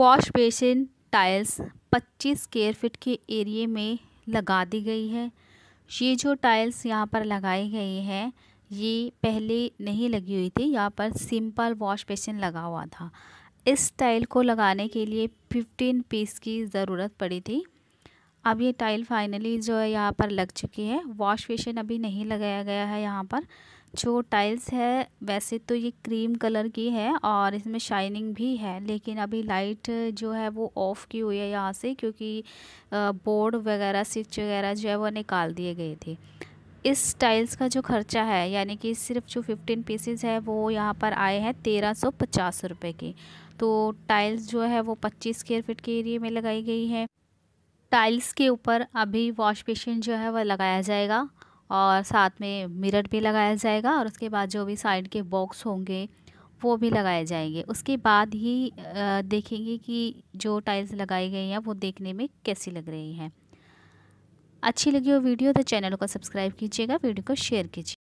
wash basin tiles 25 square feet के area में लगा दी गई है ये जो टाइल्स यहाँ पर लगाई गई है ये पहले नहीं लगी हुई थी यहाँ पर सिंपल वॉश बेसिन लगा हुआ था इस टाइल को लगाने के लिए 15 पीस की ज़रूरत पड़ी थी अब ये टाइल फाइनली जो है यहाँ पर लग चुकी है वॉश बेसिन अभी नहीं लगाया गया है यहाँ पर जो टाइल्स है वैसे तो ये क्रीम कलर की है और इसमें शाइनिंग भी है लेकिन अभी लाइट जो है वो ऑफ़ की हुई है यहाँ से क्योंकि बोर्ड वगैरह स्विच वगैरह जो है वो निकाल दिए गए थे इस टाइल्स का जो खर्चा है यानी कि सिर्फ जो फिफ्टीन पीसेज है वो यहाँ पर आए हैं तेरह सौ पचास रुपये के तो टाइल्स जो है वो पच्चीस स्क्यर फिट के एरिए में लगाई गई है टाइल्स के ऊपर अभी वॉश बेसिन जो है वह लगाया जाएगा और साथ में मिरर भी लगाया जाएगा और उसके बाद जो भी साइड के बॉक्स होंगे वो भी लगाए जाएंगे उसके बाद ही देखेंगे कि जो टाइल्स लगाई गई हैं वो देखने में कैसी लग रही हैं अच्छी लगी हो वीडियो तो चैनल को सब्सक्राइब कीजिएगा वीडियो को शेयर कीजिए